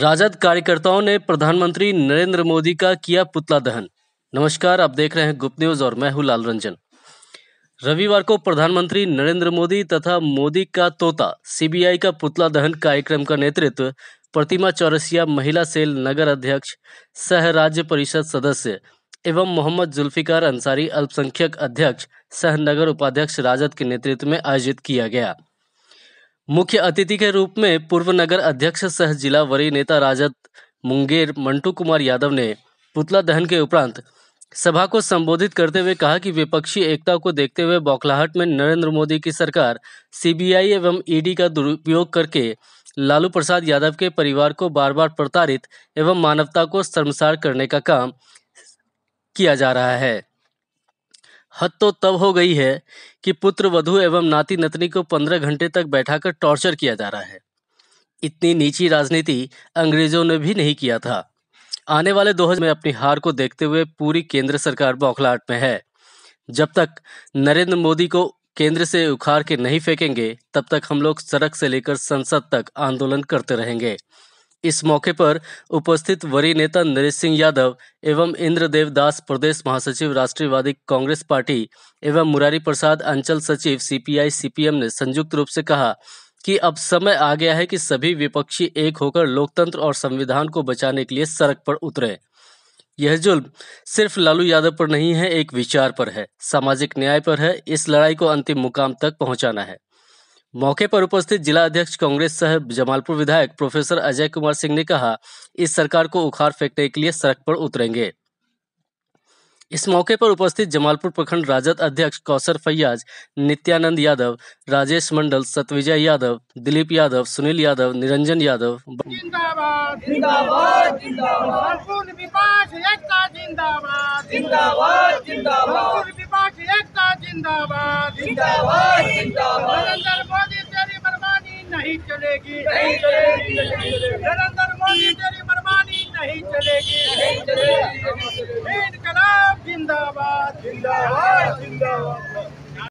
राजद कार्यकर्ताओं ने प्रधानमंत्री नरेंद्र मोदी का किया पुतला दहन नमस्कार आप देख रहे हैं गुप्त न्यूज और मैं हूं लाल रंजन रविवार को प्रधानमंत्री नरेंद्र मोदी तथा मोदी का तोता सीबीआई का पुतला दहन कार्यक्रम का नेतृत्व प्रतिमा चौरसिया महिला सेल नगर अध्यक्ष सह राज्य परिषद सदस्य एवं मोहम्मद जुल्फिकार अंसारी अल्पसंख्यक अध्यक्ष सह नगर उपाध्यक्ष राजद के नेतृत्व में आयोजित किया गया मुख्य अतिथि के रूप में पूर्व नगर अध्यक्ष सह जिला वरीय नेता राजद मुंगेर मंटू कुमार यादव ने पुतला दहन के उपरांत सभा को संबोधित करते हुए कहा कि विपक्षी एकता को देखते हुए बौखलाहट में नरेंद्र मोदी की सरकार सीबीआई एवं ईडी का दुरुपयोग करके लालू प्रसाद यादव के परिवार को बार बार प्रताड़ित एवं मानवता को शर्मसार करने का काम किया जा रहा है हद तो तब हो गई है कि पुत्र वधु एवं नाती नतनी को पंद्रह घंटे तक बैठाकर टॉर्चर किया जा रहा है इतनी नीची राजनीति अंग्रेजों ने भी नहीं किया था आने वाले दो में अपनी हार को देखते हुए पूरी केंद्र सरकार बौखलाहट में है जब तक नरेंद्र मोदी को केंद्र से उखाड़ के नहीं फेंकेंगे तब तक हम लोग सड़क से लेकर संसद तक आंदोलन करते रहेंगे इस मौके पर उपस्थित वरीय नेता नरेश सिंह यादव एवं इंद्रदेव दास प्रदेश महासचिव राष्ट्रीयवादी कांग्रेस पार्टी एवं मुरारी प्रसाद अंचल सचिव सीपीआई सीपीएम ने संयुक्त रूप से कहा कि अब समय आ गया है कि सभी विपक्षी एक होकर लोकतंत्र और संविधान को बचाने के लिए सड़क पर उतरे यह जुल्म सिर्फ लालू यादव पर नहीं है एक विचार पर है सामाजिक न्याय पर है इस लड़ाई को अंतिम मुकाम तक पहुंचाना है मौके पर उपस्थित जिला अध्यक्ष कांग्रेस सह जमालपुर विधायक प्रोफेसर अजय कुमार सिंह ने कहा इस सरकार को उखाड़ फेंकने के लिए सड़क पर उतरेंगे इस मौके पर उपस्थित जमालपुर प्रखंड राजद अध्यक्ष कौशर फैयाज नित्यानंद यादव राजेश मंडल सतविजय यादव दिलीप यादव सुनील यादव निरंजन यादव जिंदाबाद चलेगी नहीं चलेगी नरेंद्र मोदी तेरी मनमानी नहीं चलेगी नहीं चलेगी